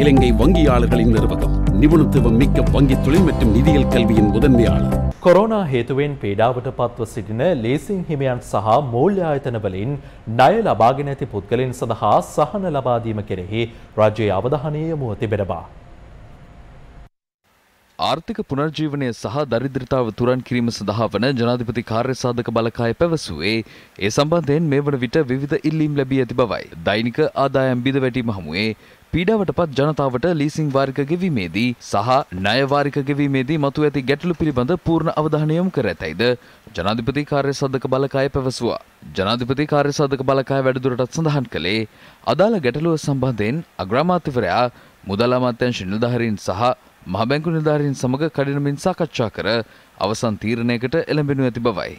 இலங்கை වංගියාලර්களிන් நிறுவகம் නිවුණුත්තුව මික්ක වංගි තුළින් மற்றும் நிதியல் கல்வியின் முதன்மையாளர் කොරෝනා හේතුවෙන් පීඩාවට පත්ව සිටින ලේසින් හිමියන් සහ මූල්‍ය ආයතනවලින් ණය ලබාගෙන ඇති පුද්ගලයන් සඳහා සහන ලබා දීම කෙරෙහි රජයේ අවධානය යොමුව තිබෙනවා. ආර්ථික පුනර්ජීවනය සහ දරිද්‍රතාව තුරන් කිරීම සඳහා වන ජනාධිපති කාර්ය සාධක බලකාය පැවසුවේ ඒ සම්බන්ධයෙන් මේ වන විට විවිධ ඉල්ලීම් ලැබී ඇති බවයි. දෛනික ආදායම් බිඳ වැටීම හමුවේ පීඩාවට පත් ජනතාවට ලීසිං වාරික ගෙවීමේදී සහ ණය වාරික ගෙවීමේදී මතු ඇති ගැටලු පිළිබඳ පූර්ණ අවධානය යොමු කර ඇතැයිද ජනාධිපති කාර්ය සදක බලකාය පැවසුවා. ජනාධිපති කාර්ය සදක බලකාය වැඩිදුරටත් සඳහන් කළේ අදාළ ගැටලුව සම්බන්ධයෙන් අග්‍රාමාත්‍යවරයා මුදල් අමාත්‍යංශ නිලධාරීන් සහ මහ බැංකු නිලධාරීන් සමග කඩිනමින් සාකච්ඡා කර අවසන් තීරණයකට එළඹෙනු ඇති බවයි.